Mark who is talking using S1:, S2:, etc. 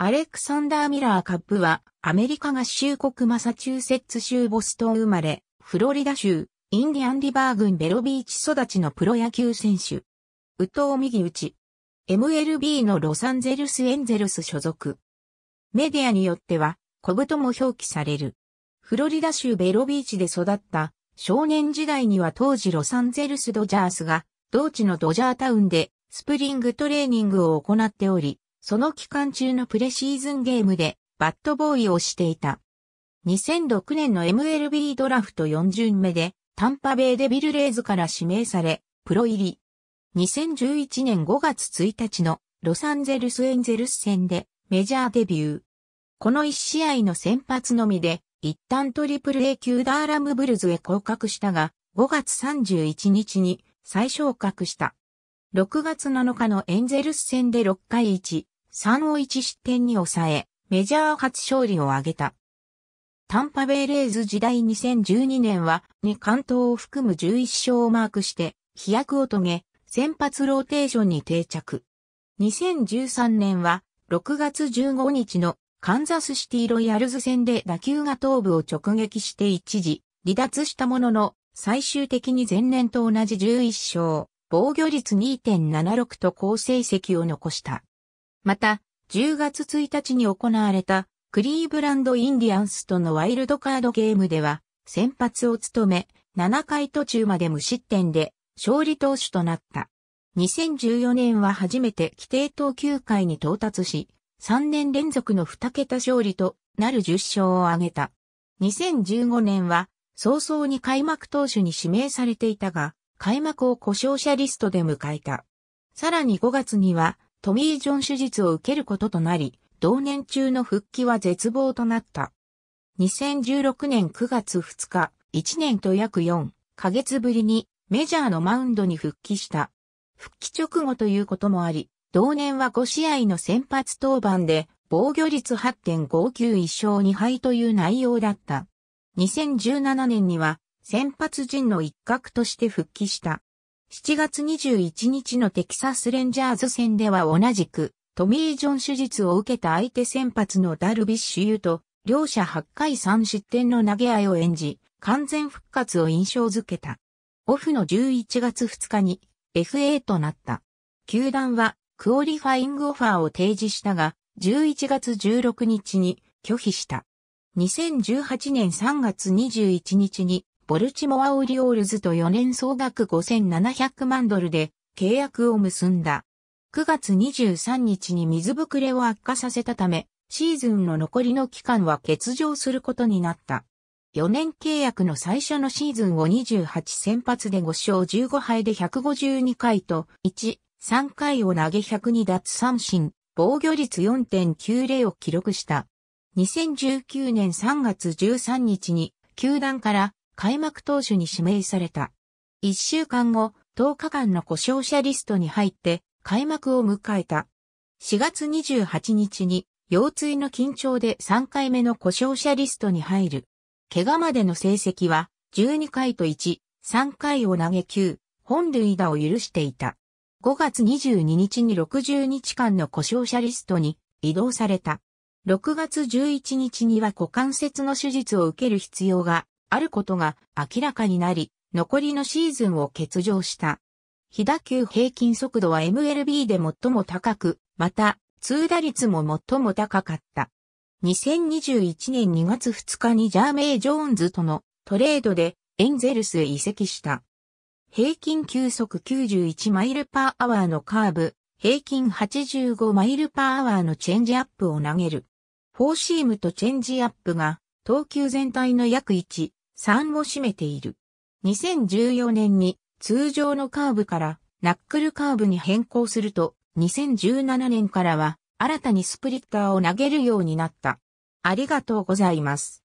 S1: アレクサンダー・ミラー・カップは、アメリカ合衆国マサチューセッツ州ボストン生まれ、フロリダ州、インディアンリバー郡ベロビーチ育ちのプロ野球選手。宇藤右打ち。MLB のロサンゼルスエンゼルス所属。メディアによっては、ブとも表記される。フロリダ州ベロビーチで育った少年時代には当時ロサンゼルスドジャースが同地のドジャータウンでスプリングトレーニングを行っており、その期間中のプレシーズンゲームでバットボーイをしていた。2006年の MLB ドラフト4巡目でタンパベイデビルレーズから指名され、プロ入り。2011年5月1日のロサンゼルスエンゼルス戦でメジャーデビュー。この1試合の先発のみで、一旦トリプル A 級ダーラムブルズへ降格したが、5月31日に再昇格した。6月7日のエンゼルス戦で6回1、3を1失点に抑え、メジャー初勝利を挙げた。タンパベイレーズ時代2012年は2関東を含む11勝をマークして飛躍を遂げ、先発ローテーションに定着。2013年は6月15日のカンザスシティロイヤルズ戦で打球が頭部を直撃して一時離脱したものの最終的に前年と同じ11勝、防御率2.76と好成績を残した。また、10月1日に行われたクリーブランドインディアンスとのワイルドカードゲームでは先発を務め7回途中まで無失点で勝利投手となった。2014年は初めて規定投球回に到達し、3年連続の2桁勝利となる10勝を挙げた。2015年は早々に開幕投手に指名されていたが、開幕を故障者リストで迎えた。さらに5月には、トミー・ジョン手術を受けることとなり、同年中の復帰は絶望となった。2016年9月2日、1年と約4ヶ月ぶりにメジャーのマウンドに復帰した。復帰直後ということもあり、同年は5試合の先発登板で防御率8.591勝2敗という内容だった。2017年には先発陣の一角として復帰した。7月21日のテキサスレンジャーズ戦では同じく、トミー・ジョン手術を受けた相手先発のダルビッシュユと、両者8回3失点の投げ合いを演じ、完全復活を印象づけた。オフの11月2日に FA となった。球団はクオリファイングオファーを提示したが、11月16日に拒否した。2018年3月21日にボルチモア・オリオールズと4年総額5700万ドルで契約を結んだ。9月23日に水ぶくれを悪化させたため、シーズンの残りの期間は欠場することになった。4年契約の最初のシーズンを28先発で5勝15敗で152回と1、3回を投げ102奪三振、防御率4.90を記録した。2019年3月13日に球団から開幕投手に指名された。一週間後、10日間の故障者リストに入って開幕を迎えた。4月28日に腰椎の緊張で3回目の故障者リストに入る。怪我までの成績は12回と1、3回を投げ9、本塁打を許していた。5月22日に60日間の故障者リストに移動された。6月11日には股関節の手術を受ける必要があることが明らかになり、残りのシーズンを欠場した。飛打球平均速度は MLB で最も高く、また、通打率も最も高かった。2021年2月2日にジャーメイ・ジョーンズとのトレードでエンゼルスへ移籍した。平均球速91マイルパーアワーのカーブ、平均85マイルパーアワーのチェンジアップを投げる。フォーシームとチェンジアップが投球全体の約1、3を占めている。2014年に通常のカーブからナックルカーブに変更すると、2017年からは新たにスプリッターを投げるようになった。ありがとうございます。